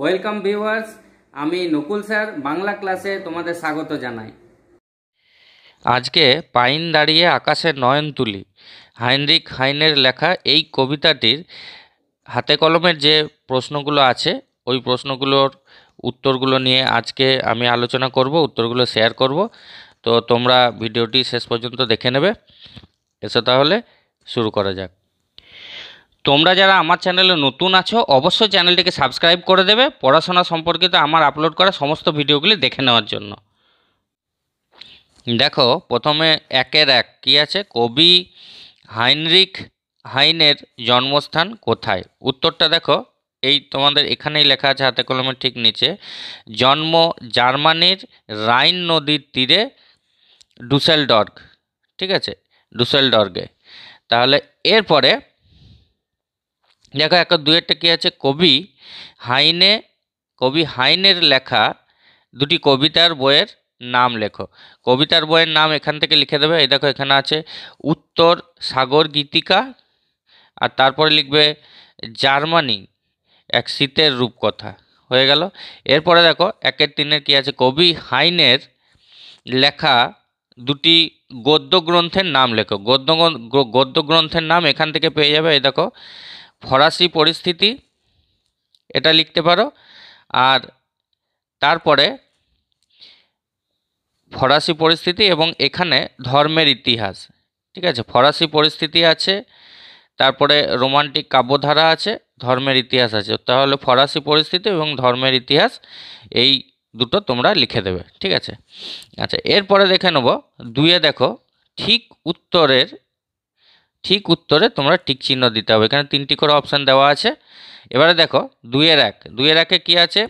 welcome viewers আমি Nakul sir Bangla ক্লাসে তোমাদের স্বাগত জানাই আজকে পাইন দাঁড়িয়ে আকাশে নয়ন তুলি হাইনরিক হাইনের লেখা এই কবিতাটির হাতে কলমের যে প্রশ্নগুলো আছে ওই প্রশ্নগুলোর উত্তরগুলো নিয়ে আজকে আমি আলোচনা করব উত্তরগুলো শেয়ার করব তো তোমরা ভিডিওটি শেষ পর্যন্ত দেখে নেবে এসে তাহলে শুরু করা যাক তোমরা যারা আমার চ্যানেলে নতুন আছো অবশ্যই চ্যানেলটিকে সাবস্ক্রাইব করে দেবে পড়াশোনা সম্পর্কিত আমার আপলোড করা সমস্ত ভিডিওগুলি দেখে নেওয়ার জন্য দেখো প্রথমে একের এক কী আছে কবি হাইনরিক হাইনের জন্মস্থান কোথায় উত্তরটা দেখো এই তোমাদের এখানেই লেখা আছে হাতে কলমের ঠিক নিচে জন্ম জার্মানির রাইন নদীর তীরে ডুসেলডর্গ ঠিক আছে ডুসেলডর্গে তাহলে এরপরে দেখো এক দু একটা কী আছে কবি হাইনে কবি হাইনের লেখা দুটি কবিতার বইয়ের নাম লেখো কবিতার বইয়ের নাম এখান থেকে লিখে দেবে এই দেখো এখানে আছে উত্তর সাগর গীতিকা আর তারপরে লিখবে জার্মানি এক শীতের রূপকথা হয়ে গেল এরপরে দেখো একের তিনের কি আছে কবি হাইনের লেখা দুটি গদ্য গ্রন্থের নাম লেখো গদ্য গদ্য গ্রন্থের নাম এখান থেকে পেয়ে যাবে এই দেখো ফরাসি পরিস্থিতি এটা লিখতে পারো আর তারপরে ফরাসি পরিস্থিতি এবং এখানে ধর্মের ইতিহাস ঠিক আছে ফরাসি পরিস্থিতি আছে তারপরে রোমান্টিক কাব্যধারা আছে ধর্মের ইতিহাস আছে তাহলে ফরাসি পরিস্থিতি এবং ধর্মের ইতিহাস এই দুটো তোমরা লিখে দেবে ঠিক আছে আচ্ছা এরপরে দেখে নেব দুইয়ে দেখো ঠিক উত্তরের ঠিক উত্তরে তোমরা ঠিক চিহ্ন দিতে হবে এখানে তিনটি করে অপশান দেওয়া আছে এবারে দেখো দুয়ের এক দুয়ের একে কী আছে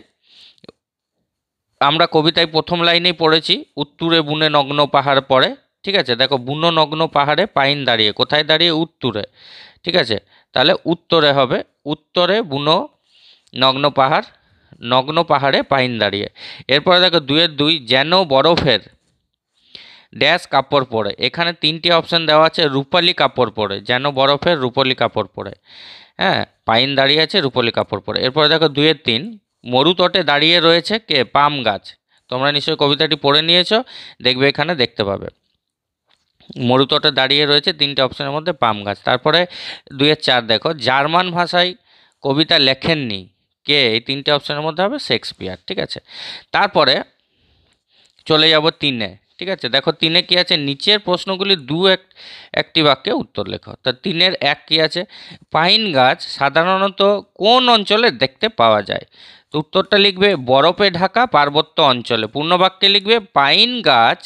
আমরা কবিতায় প্রথম লাইনেই পড়েছি উত্তুরে বুনে নগ্ন পাহাড় পড়ে ঠিক আছে দেখো বুনো নগ্ন পাহাড়ে পাইন দাঁড়িয়ে কোথায় দাঁড়িয়ে উত্তরে ঠিক আছে তাহলে উত্তরে হবে উত্তরে বুনো নগ্ন পাহাড় নগ্ন পাহাড়ে পাইন দাঁড়িয়ে এরপরে দেখো দুয়ের দুই যেন বরফের ড্যাশ কাপড় পরে এখানে তিনটি অপশান দেওয়া আছে রূপালি কাপড় পরে যেন বরফের রূপালি কাপড় পরে হ্যাঁ পাইন দাঁড়িয়ে আছে রূপালি কাপড় পরে এরপরে দেখো দুয়ের তিন মরুতটে দাঁড়িয়ে রয়েছে কে পাম গাছ তোমরা নিশ্চয়ই কবিতাটি পড়ে নিয়েছো দেখবে এখানে দেখতে পাবে মরুতটে দাঁড়িয়ে রয়েছে তিনটে অপশানের মধ্যে পাম গাছ তারপরে দুয়ের চার দেখো জার্মান ভাষায় কবিতা লেখেননি কে এই তিনটে অপশানের মধ্যে হবে শেক্সপিয়ার ঠিক আছে তারপরে চলে যাব তিনে ঠিক আছে দেখো তিনে কি আছে নিচের প্রশ্নগুলি দু এক একটি বাক্যে উত্তর লেখো তা তিনের এক কি আছে পাইন গাছ সাধারণত কোন অঞ্চলে দেখতে পাওয়া যায় তো উত্তরটা লিখবে বরফে ঢাকা পার্বত্য অঞ্চলে পূর্ণ বাক্যে লিখবে পাইন গাছ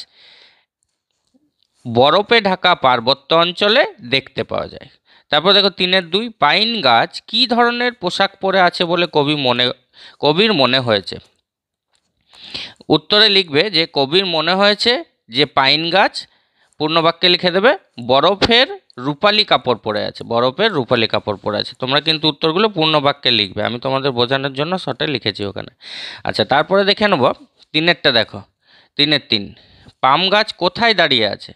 বরফে ঢাকা পার্বত্য অঞ্চলে দেখতে পাওয়া যায় তারপর দেখো তিনের দুই পাইন গাছ কি ধরনের পোশাক পরে আছে বলে কবি মনে কবির মনে হয়েছে উত্তরে লিখবে যে কবির মনে হয়েছে যে পাইন গাছ পূর্ণবাক্যে লিখে দেবে বরফের রূপালি কাপড় পরে আছে বরফের রূপালি কাপড় পরে আছে তোমরা কিন্তু উত্তরগুলো পূর্ণবাক্যে লিখবে আমি তোমাদের বোঝানোর জন্য শর্টে লিখেছি ওখানে আচ্ছা তারপরে দেখে নেব তিনেরটা দেখো তিনের তিন পাম গাছ কোথায় দাঁড়িয়ে আছে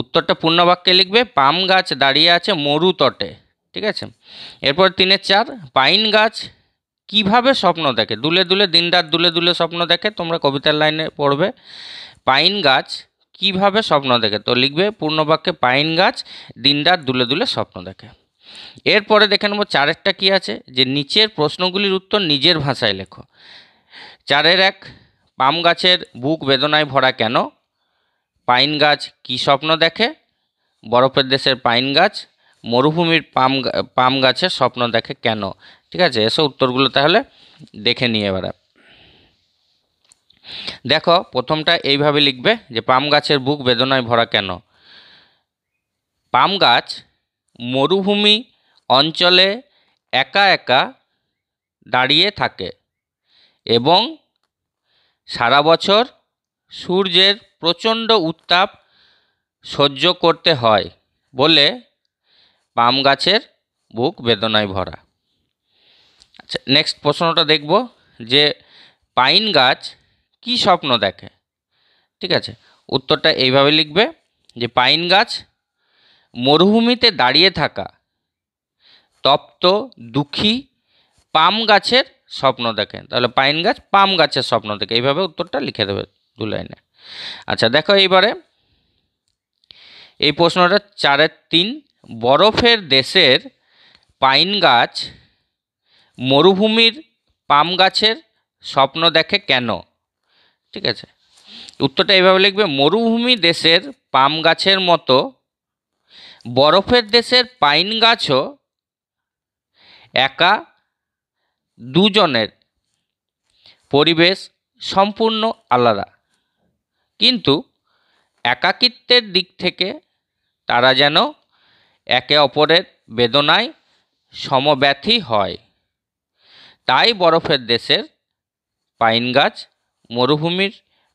উত্তরটা পূর্ণবাক্যে লিখবে পাম গাছ দাঁড়িয়ে আছে মরু তটে ঠিক আছে এরপর তিনের চার পাইন গাছ কিভাবে স্বপ্ন দেখে দুলে দুলে দিন রাত দুলে দুলে স্বপ্ন দেখে তোমরা কবিতার লাইনে পড়বে পাইন গাছ কিভাবে স্বপ্ন দেখে তো লিখবে পূর্ণবাক্যে পাইন গাছ দিন রাত দুলে দুলে স্বপ্ন দেখে এরপরে দেখে নেবো চারেরটা কী আছে যে নিচের প্রশ্নগুলির উত্তর নিজের ভাষায় লেখো চারের এক পাম গাছের বুক বেদনায় ভরা কেন পাইন গাছ কি স্বপ্ন দেখে বরফের দেশের পাইন গাছ মরুভূমির পাম পাম গাছে স্বপ্ন দেখে কেন ঠিক আছে এসব উত্তরগুলো তাহলে দেখে নিয়ে এবারে দেখো প্রথমটা এইভাবে লিখবে যে পাম গাছের বুক বেদনায় ভরা কেন পাম গাছ মরুভূমি অঞ্চলে একা একা দাঁড়িয়ে থাকে এবং সারা বছর সূর্যের প্রচণ্ড উত্তাপ সহ্য করতে হয় বলে পাম গাছের বুক বেদনায় ভরা আচ্ছা নেক্সট প্রশ্নটা দেখব যে পাইন গাছ কি স্বপ্ন দেখে ঠিক আছে উত্তরটা এইভাবে লিখবে যে পাইন গাছ মরুভূমিতে দাঁড়িয়ে থাকা তপ্ত দুঃখী পাম গাছের স্বপ্ন দেখে তাহলে পাইন গাছ পাম গাছের স্বপ্ন দেখে এইভাবে উত্তরটা লিখে দেবে দু লাইনে আচ্ছা দেখো এইবারে এই প্রশ্নটা চারের তিন বরফের দেশের পাইন গাছ মরুভূমির পাম গাছের স্বপ্ন দেখে কেন ঠিক আছে উত্তরটা এইভাবে লিখবে মরুভূমি দেশের পাম গাছের মতো বরফের দেশের পাইন গাছও একা দুজনের পরিবেশ সম্পূর্ণ আলাদা কিন্তু একাকিত্বের দিক থেকে তারা যেন একে অপরের বেদনায় সমব্যথী হয় তাই বরফের দেশের পাইন গাছ মরুভূমির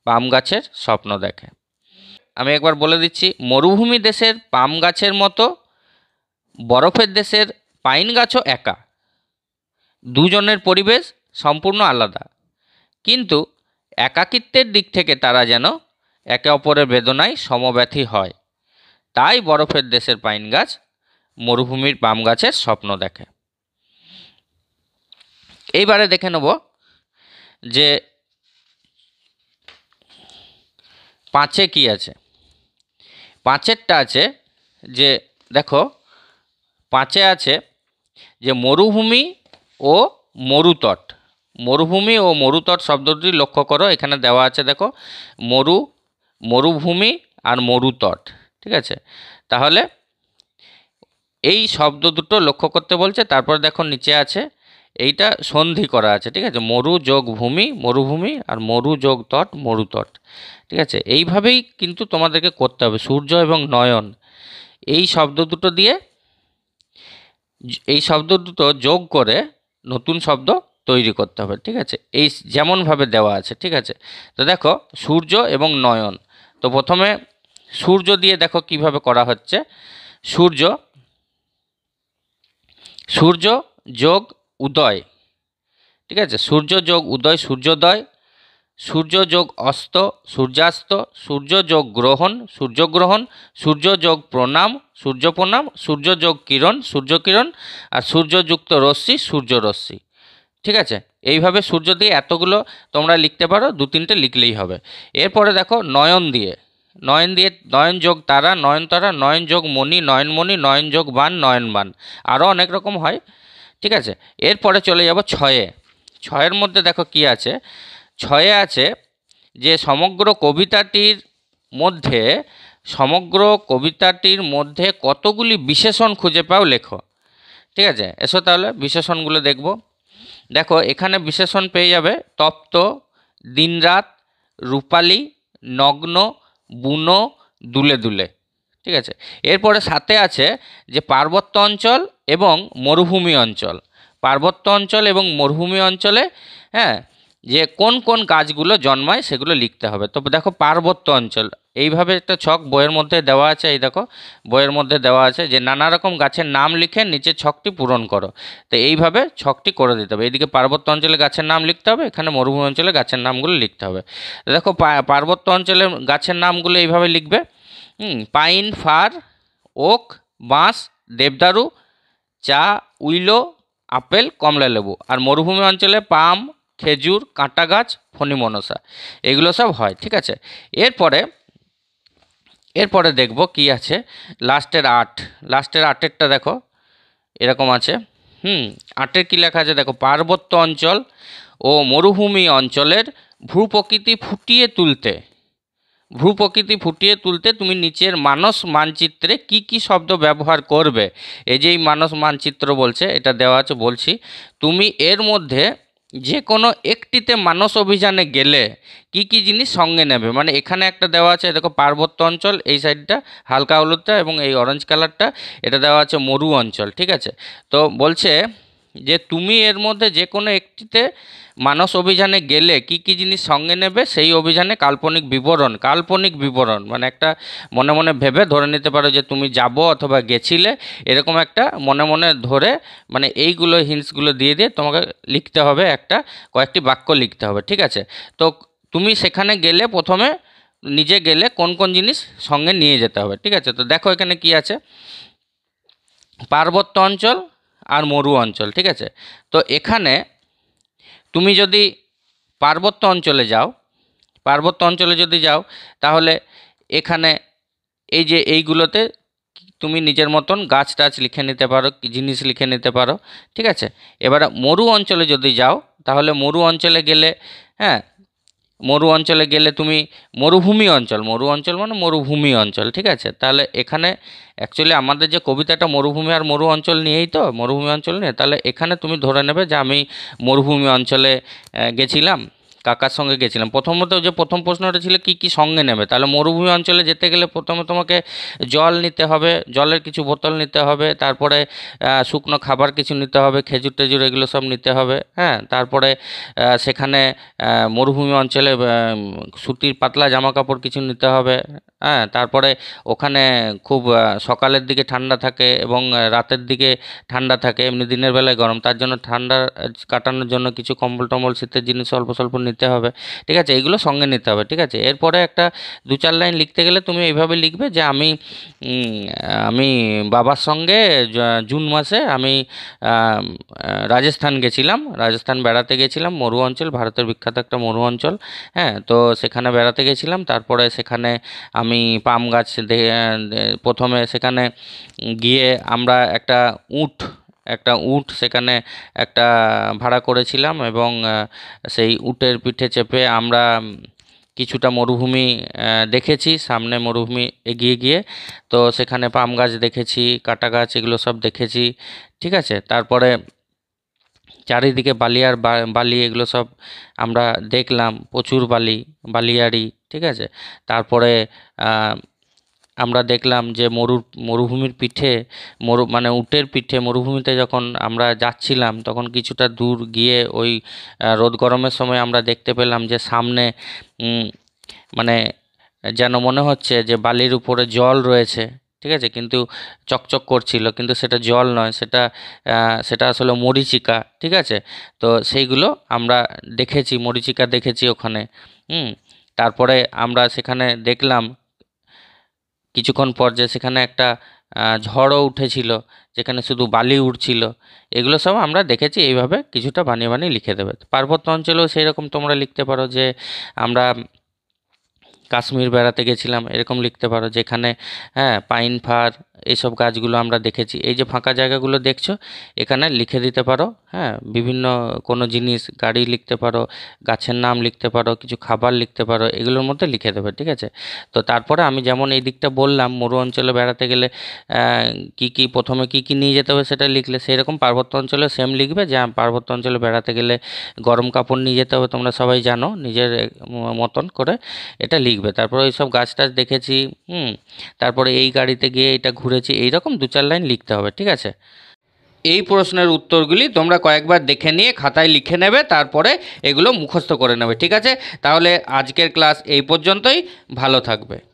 পাম গাছের স্বপ্ন দেখে আমি একবার বলে দিচ্ছি মরুভূমি দেশের পাম গাছের মতো বরফের দেশের পাইন গাছও একা দুজনের পরিবেশ সম্পূর্ণ আলাদা কিন্তু একাকিত্বের দিক থেকে তারা যেন একে অপরের বেদনায় সমব্যথী হয় তাই বরফের দেশের পাইন গাছ মরুভূমির পাম গাছের স্বপ্ন দেখে এইবারে দেখে নেব যে পাঁচে কি আছে পাঁচেরটা আছে যে দেখো পাঁচে আছে যে মরুভূমি ও মরুতট মরুভূমি ও মরুতট শব্দটি লক্ষ্য করো এখানে দেওয়া আছে দেখো মরু মরুভূমি আর মরুতট ঠিক আছে তাহলে এই শব্দ দুটো লক্ষ্য করতে বলছে তারপর দেখো নিচে আছে এইটা সন্ধি করা আছে ঠিক আছে মরু যোগ ভূমি মরুভূমি আর মরু যোগ তট মরুতট ঠিক আছে এইভাবেই কিন্তু তোমাদেরকে করতে হবে সূর্য এবং নয়ন এই শব্দ দুটো দিয়ে এই শব্দ দুটো যোগ করে নতুন শব্দ তৈরি করতে হবে ঠিক আছে এই যেমনভাবে দেওয়া আছে ঠিক আছে তো দেখো সূর্য এবং নয়ন তো প্রথমে সূর্য দিয়ে দেখো কিভাবে করা হচ্ছে সূর্য সূর্য যোগ উদয় ঠিক আছে সূর্য যোগ উদয় সূর্যোদয় সূর্য যোগ অস্ত সূর্যাস্ত সূর্য যোগ গ্রহণ সূর্যগ্রহণ সূর্য যোগ প্রণাম সূর্য প্রণাম সূর্য যোগ কিরণ সূর্য কিরণ আর সূর্যযুক্ত রশ্মি সূর্যরশ্মি ঠিক আছে এইভাবে সূর্য দিয়ে এতগুলো তোমরা লিখতে পারো দু তিনটে লিখলেই হবে এরপরে দেখো নয়ন দিয়ে নয়ন দিয়ে নয়ন যোগ তারা নয়ন তারা নয়ন যোগ মণি নয়নমণি নয়ন যোগ বান নয়ন বান আরও অনেক রকম হয় ঠিক আছে এরপরে চলে যাব ছয়ে ছয়ের মধ্যে দেখো কি আছে ছয়ে আছে যে সমগ্র কবিতাটির মধ্যে সমগ্র কবিতাটির মধ্যে কতগুলি বিশেষণ খুঁজে পাও লেখো ঠিক আছে এসো তাহলে বিশেষণগুলো দেখব দেখো এখানে বিশেষণ পেয়ে যাবে তপ্ত দিনরাত রূপালী নগ্ন বুনো দুলে দুলে ঠিক আছে এরপরে সাথে আছে যে পার্বত্য অঞ্চল এবং মরুভূমি অঞ্চল পার্বত্য অঞ্চল এবং মরুভূমি অঞ্চলে হ্যাঁ যে কোন কোন গাছগুলো জন্মায় সেগুলো লিখতে হবে তো দেখো পার্বত্য অঞ্চল এইভাবে একটা ছক বইয়ের মধ্যে দেওয়া আছে এই দেখো বইয়ের মধ্যে দেওয়া আছে যে নানা রকম গাছের নাম লিখে নিচে ছকটি পূরণ করো তো এইভাবে ছকটি করে দিতে হবে এদিকে পার্বত্য অঞ্চলে গাছের নাম লিখতে হবে এখানে মরুভূমি অঞ্চলে গাছের নামগুলো লিখতে হবে দেখো পার্বত্য অঞ্চলে গাছের নামগুলো এইভাবে লিখবে পাইন ফার ওক বাঁশ দেবদারু চা উইলো আপেল কমলা লেবু আর মরুভূমি অঞ্চলে পাম খেজুর কাঁটা গাছ ফণিমনসা এগুলো সব হয় ঠিক আছে এরপরে এরপরে দেখব কি আছে লাস্টের আট লাস্টের আটেরটা দেখো এরকম আছে হুম আটের কী লেখা আছে দেখো পার্বত্য অঞ্চল ও মরুভূমি অঞ্চলের ভূপ্রকৃতি ফুটিয়ে তুলতে ভূপ্রকৃতি ফুটিয়ে তুলতে তুমি নিচের মানস মানচিত্রে কি কি শব্দ ব্যবহার করবে এই যে এই মানস মানচিত্র বলছে এটা দেওয়া আছে বলছি তুমি এর মধ্যে যে কোনো একটিতে মানস অভিযানে গেলে কি কি জিনিস সঙ্গে নেবে মানে এখানে একটা দেওয়া আছে দেখো পার্বত্য অঞ্চল এই সাইডটা হালকা হলুদটা এবং এই অরেঞ্জ কালারটা এটা দেওয়া আছে মরু অঞ্চল ঠিক আছে তো বলছে যে তুমি এর মধ্যে যে কোনো একটিতে মানস অভিযানে গেলে কি কি জিনিস সঙ্গে নেবে সেই অভিযানে কাল্পনিক বিবরণ কাল্পনিক বিবরণ মানে একটা মনে মনে ভেবে ধরে নিতে পারো যে তুমি যাব অথবা গেছিলে এরকম একটা মনে মনে ধরে মানে এইগুলো হিন্টসগুলো দিয়ে দিয়ে তোমাকে লিখতে হবে একটা কয়েকটি বাক্য লিখতে হবে ঠিক আছে তো তুমি সেখানে গেলে প্রথমে নিজে গেলে কোন কোন জিনিস সঙ্গে নিয়ে যেতে হবে ঠিক আছে তো দেখো এখানে কি আছে পার্বত্য অঞ্চল আর মরু অঞ্চল ঠিক আছে তো এখানে তুমি যদি পার্বত্য অঞ্চলে যাও পার্বত্য অঞ্চলে যদি যাও তাহলে এখানে এই যে এইগুলোতে তুমি নিজের মতন গাছ টাছ লিখে নিতে পারো জিনিস লিখে নিতে পারো ঠিক আছে এবার মরু অঞ্চলে যদি যাও তাহলে মরু অঞ্চলে গেলে হ্যাঁ মরু অঞ্চলে গেলে তুমি মরুভূমি অঞ্চল মরু অঞ্চল মানে মরুভূমি অঞ্চল ঠিক আছে তাহলে এখানে অ্যাকচুয়ালি আমাদের যে কবিতাটা মরুভূমি আর মরু অঞ্চল নিয়েই তো মরুভূমি অঞ্চল নিয়ে তাহলে এখানে তুমি ধরে নেবে যে আমি মরুভূমি অঞ্চলে গেছিলাম কাকার সঙ্গে গেছিলাম প্রথমত যে প্রথম প্রশ্নটা ছিল কি কি সঙ্গে নেবে তাহলে মরুভূমি অঞ্চলে যেতে গেলে প্রথমে তোমাকে জল নিতে হবে জলের কিছু বোতল নিতে হবে তারপরে শুকনো খাবার কিছু নিতে হবে খেজুর টেজুর এগুলো সব নিতে হবে হ্যাঁ তারপরে সেখানে মরুভূমি অঞ্চলে সুতির পাতলা জামা কাপড় কিছু নিতে হবে হ্যাঁ তারপরে ওখানে খুব সকালের দিকে ঠান্ডা থাকে এবং রাতের দিকে ঠান্ডা থাকে এমনি দিনের বেলায় গরম তার জন্য ঠান্ডা কাটানোর জন্য কিছু কম্বল টম্বল শীতের জিনিস অল্প স্বল্প নিতে হবে ঠিক আছে এগুলো সঙ্গে নিতে হবে ঠিক আছে এরপরে একটা দু চার লাইন লিখতে গেলে তুমি এইভাবে লিখবে যে আমি আমি বাবার সঙ্গে জুন মাসে আমি রাজস্থান গেছিলাম রাজস্থান বেড়াতে গেছিলাম মরু অঞ্চল ভারতের বিখ্যাত একটা মরু অঞ্চল হ্যাঁ তো সেখানে বেড়াতে গেছিলাম তারপরে সেখানে আমি পাম গাছ প্রথমে সেখানে গিয়ে আমরা একটা উট একটা উট সেখানে একটা ভাড়া করেছিলাম এবং সেই উটের পিঠে চেপে আমরা কিছুটা মরুভূমি দেখেছি সামনে মরুভূমি এগিয়ে গিয়ে তো সেখানে পাম গাছ দেখেছি কাটা গাছ এগুলো সব দেখেছি ঠিক আছে তারপরে চারিদিকে বালিয়ার বালি এগুলো সব আমরা দেখলাম প্রচুর বালি বালিয়াড়ি ঠিক আছে তারপরে আমরা দেখলাম যে মরুর মরুভূমির পিঠে মরু মানে উটের পিঠে মরুভূমিতে যখন আমরা যাচ্ছিলাম তখন কিছুটা দূর গিয়ে ওই রোদ গরমের সময় আমরা দেখতে পেলাম যে সামনে মানে যেন মনে হচ্ছে যে বালির উপরে জল রয়েছে ঠিক আছে কিন্তু চকচক করছিল কিন্তু সেটা জল নয় সেটা সেটা আসলে মরিচিকা ঠিক আছে তো সেইগুলো আমরা দেখেছি মরিচিকা দেখেছি ওখানে হুম তারপরে আমরা সেখানে দেখলাম কিছুক্ষণ পর যে সেখানে একটা ঝড়ও উঠেছিল যেখানে শুধু বালি উঠছিল এগুলো সব আমরা দেখেছি এইভাবে কিছুটা বানিয়ে বানিয়ে লিখে দেবে পার্বত্য অঞ্চলেও সেই রকম তোমরা লিখতে পারো যে আমরা কাশ্মীর বেড়াতে গেছিলাম এরকম লিখতে পারো যেখানে হ্যাঁ পাইন ফার এইসব গাছগুলো আমরা দেখেছি এই যে ফাঁকা জায়গাগুলো দেখছো এখানে লিখে দিতে পারো হ্যাঁ বিভিন্ন কোনো জিনিস গাড়ি লিখতে পারো গাছের নাম লিখতে পারো কিছু খাবার লিখতে পারো এগুলোর মধ্যে লিখে দেবে ঠিক আছে তো তারপরে আমি যেমন এই দিকটা বললাম মরু অঞ্চলে বেড়াতে গেলে কি কি প্রথমে কি কি নিয়ে যেতে হবে সেটা লিখলে সেই রকম পার্বত্য অঞ্চলে সেম লিখবে যে পার্বত্য অঞ্চলে বেড়াতে গেলে গরম কাপড় নিয়ে যেতে হবে তোমরা সবাই জানো নিজের মতন করে এটা লিখবে তারপরে ওই সব গাছ টাছ দেখেছি হুম তারপরে এই গাড়িতে গিয়ে এটা ঘুরেছি এইরকম দু চার লাইন লিখতে হবে ঠিক আছে এই প্রশ্নের উত্তরগুলি তোমরা কয়েকবার দেখে নিয়ে খাতায় লিখে নেবে তারপরে এগুলো মুখস্থ করে নেবে ঠিক আছে তাহলে আজকের ক্লাস এই পর্যন্তই ভালো থাকবে